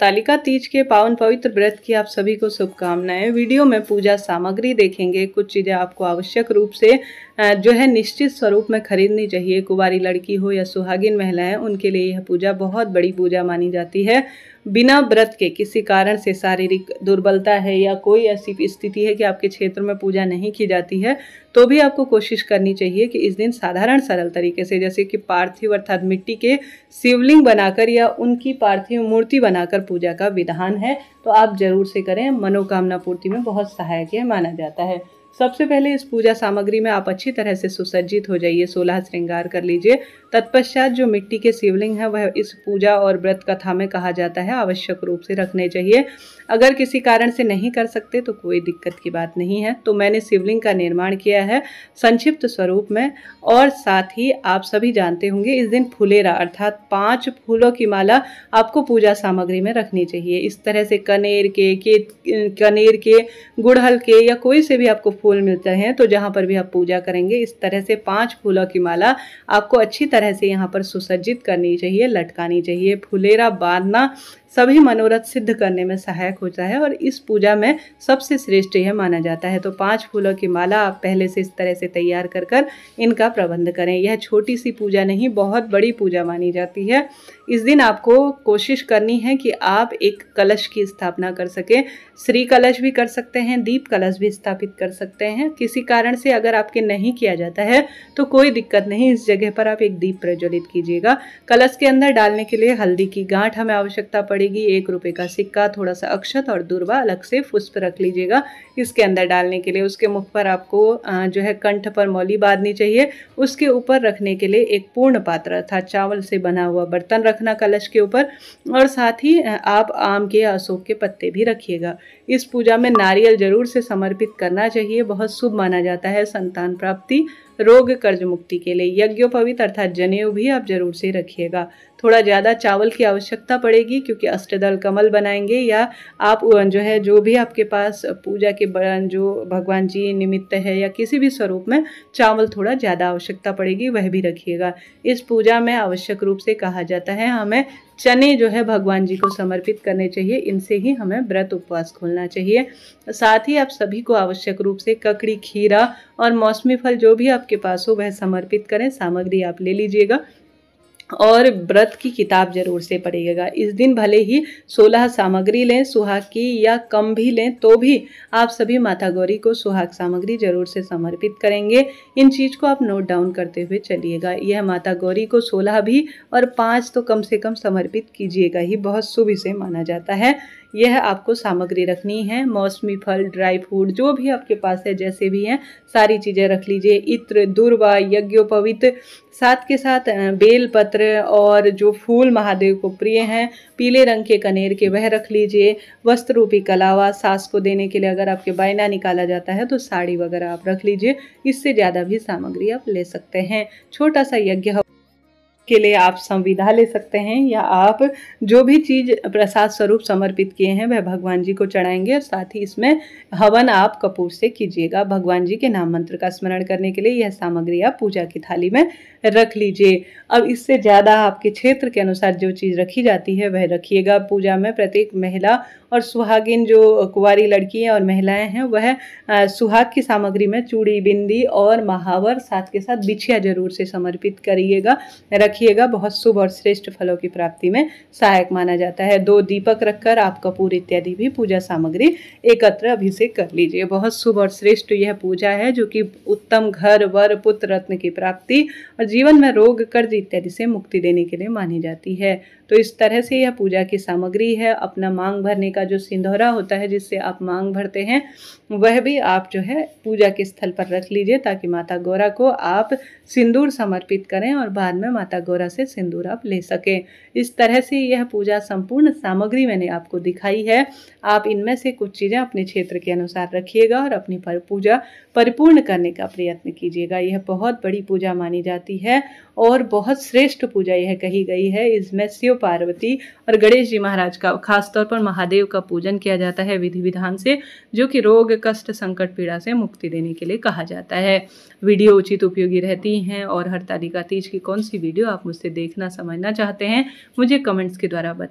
तालिका तीज के पावन पवित्र व्रत की आप सभी को शुभकामनाएं वीडियो में पूजा सामग्री देखेंगे कुछ चीज़ें आपको आवश्यक रूप से जो है निश्चित स्वरूप में खरीदनी चाहिए कुंवारी लड़की हो या सुहागिन महिलाएं उनके लिए यह पूजा बहुत बड़ी पूजा मानी जाती है बिना व्रत के किसी कारण से शारीरिक दुर्बलता है या कोई ऐसी स्थिति है कि आपके क्षेत्र में पूजा नहीं की जाती है तो भी आपको कोशिश करनी चाहिए कि इस दिन साधारण सरल तरीके से जैसे कि पार्थिव अर्थात मिट्टी के शिवलिंग बनाकर या उनकी पार्थिव मूर्ति बनाकर पूजा का विधान है तो आप जरूर से करें मनोकामना पूर्ति में बहुत सहायक है माना जाता है सबसे पहले इस पूजा सामग्री में आप अच्छी तरह से सुसज्जित हो जाइए सोलह श्रृंगार कर लीजिए तत्पश्चात जो मिट्टी के शिवलिंग है वह इस पूजा और व्रत कथा में कहा जाता है आवश्यक रूप से रखने चाहिए अगर किसी कारण से नहीं कर सकते तो कोई दिक्कत की बात नहीं है तो मैंने शिवलिंग का निर्माण किया है संक्षिप्त स्वरूप में और साथ ही आप सभी जानते होंगे इस दिन फुलेरा अर्थात पाँच फूलों की माला आपको पूजा सामग्री में रखनी चाहिए इस तरह से कनेर के, के कनेर के गुड़हल के या कोई से भी आपको फूल मिलते हैं तो जहाँ पर भी आप पूजा करेंगे इस तरह से पाँच फूलों की माला आपको अच्छी तरह तरह से यहाँ पर सुसज्जित करनी चाहिए लटकानी चाहिए फुलेरा बांधना सभी मनोरथ सिद्ध करने में सहायक होता है और इस पूजा में सबसे श्रेष्ठ यह माना जाता है तो पांच फूलों की माला आप पहले से इस तरह से तैयार कर कर इनका प्रबंध करें यह छोटी सी पूजा नहीं बहुत बड़ी पूजा मानी जाती है इस दिन आपको कोशिश करनी है कि आप एक कलश की स्थापना कर सकें श्री कलश भी कर सकते हैं दीप कलश भी स्थापित कर सकते हैं किसी कारण से अगर आपके नहीं किया जाता है तो कोई दिक्कत नहीं इस जगह पर आप एक दीप दीप प्रज्वलित कीजिएगा कलश के अंदर डालने के लिए हल्दी की गांठ हमें आवश्यकता पड़ेगी एक रुपये का सिक्का थोड़ा सा अक्षत और दूरबा अलग से पुष्प रख लीजिएगा इसके अंदर डालने के लिए उसके मुख पर आपको जो है कंठ पर मौली बांधनी चाहिए उसके ऊपर रखने के लिए एक पूर्ण पात्र अर्थात चावल से बना हुआ बर्तन रखना कलश के ऊपर और साथ ही आप आम के अशोक के पत्ते भी रखिएगा इस पूजा में नारियल जरूर से समर्पित करना चाहिए बहुत शुभ माना जाता है संतान प्राप्ति रोग कर्ज मुक्ति के लिए यज्ञोपवित अर्थात जनेऊ भी आप जरूर से रखिएगा थोड़ा ज़्यादा चावल की आवश्यकता पड़ेगी क्योंकि अष्टदल कमल बनाएंगे या आप जो है जो भी आपके पास पूजा के जो भगवान जी निमित्त है या किसी भी स्वरूप में चावल थोड़ा ज़्यादा आवश्यकता पड़ेगी वह भी रखिएगा इस पूजा में आवश्यक रूप से कहा जाता है हमें चने जो है भगवान जी को समर्पित करने चाहिए इनसे ही हमें व्रत उपवास खोलना चाहिए साथ ही आप सभी को आवश्यक रूप से ककड़ी खीरा और मौसमी फल जो भी आपके पास हो वह समर्पित करें सामग्री आप ले लीजिएगा और व्रत की किताब जरूर से पढ़िएगा इस दिन भले ही सोलह सामग्री लें सुहाग की या कम भी लें तो भी आप सभी माता गौरी को सुहाग सामग्री जरूर से समर्पित करेंगे इन चीज़ को आप नोट डाउन करते हुए चलिएगा यह माता गौरी को सोलह भी और पाँच तो कम से कम समर्पित कीजिएगा ही बहुत शुभ से माना जाता है यह आपको सामग्री रखनी है मौसमी फल ड्राई फ्रूट जो भी आपके पास है जैसे भी हैं सारी चीज़ें रख लीजिए इत्र दुर्वा यज्ञोपवित साथ के साथ बेलपत्र और जो फूल महादेव को प्रिय हैं पीले रंग के कनेर के वह रख लीजिए वस्त्र रूपी कलावा सास को देने के लिए अगर आपके बायना निकाला जाता है तो साड़ी वगैरह आप रख लीजिए इससे ज़्यादा भी सामग्री आप ले सकते हैं छोटा सा यज्ञ के लिए आप संविधा ले सकते हैं या आप जो भी चीज़ प्रसाद स्वरूप समर्पित किए हैं वह भगवान जी को चढ़ाएंगे और साथ ही इसमें हवन आप कपूर से कीजिएगा भगवान जी के नाम मंत्र का स्मरण करने के लिए यह सामग्री आप पूजा की थाली में रख लीजिए अब इससे ज़्यादा आपके क्षेत्र के अनुसार जो चीज़ रखी जाती है वह रखिएगा पूजा में प्रत्येक महिला और सुहागिन जो कुंवारी लड़कियाँ और महिलाएं हैं वह सुहाग की सामग्री में चूड़ी बिंदी और महावर साथ के साथ बिछिया जरूर से समर्पित करिएगा रखिएगा बहुत शुभ और श्रेष्ठ फलों की प्राप्ति में सहायक माना जाता है दो दीपक रखकर आप कपूर इत्यादि भी पूजा सामग्री एकत्र अभिषेक कर लीजिए बहुत शुभ और श्रेष्ठ यह पूजा है जो कि उत्तम घर वर पुत्र रत्न की प्राप्ति और जीवन में रोग कर्ज इत्यादि से मुक्ति देने के लिए मानी जाती है तो इस तरह से यह पूजा की सामग्री है अपना मांग भरने का जो सिंधौरा होता है जिससे आप मांग भरते हैं वह भी आप जो है पूजा के स्थल पर रख लीजिए ताकि माता गौरा को आप सिंदूर समर्पित करें और बाद में माता गौरा से सिंदूर आप ले सकें इस तरह से यह पूजा संपूर्ण सामग्री मैंने आपको दिखाई है आप इनमें से कुछ चीज़ें अपने क्षेत्र के अनुसार रखिएगा और अपनी पर पूजा परिपूर्ण करने का प्रयत्न कीजिएगा यह बहुत बड़ी पूजा मानी जाती है है और बहुत श्रेष्ठ पूजा यह कही गई है इसमें शिव पार्वती और गणेश जी महाराज का खासतौर पर महादेव का पूजन किया जाता है विधि विधान से जो कि रोग कष्ट संकट पीड़ा से मुक्ति देने के लिए कहा जाता है वीडियो उचित उपयोगी रहती हैं और हर तारीखा तीज की कौन सी वीडियो आप मुझसे देखना समझना चाहते हैं मुझे कमेंट्स के द्वारा बता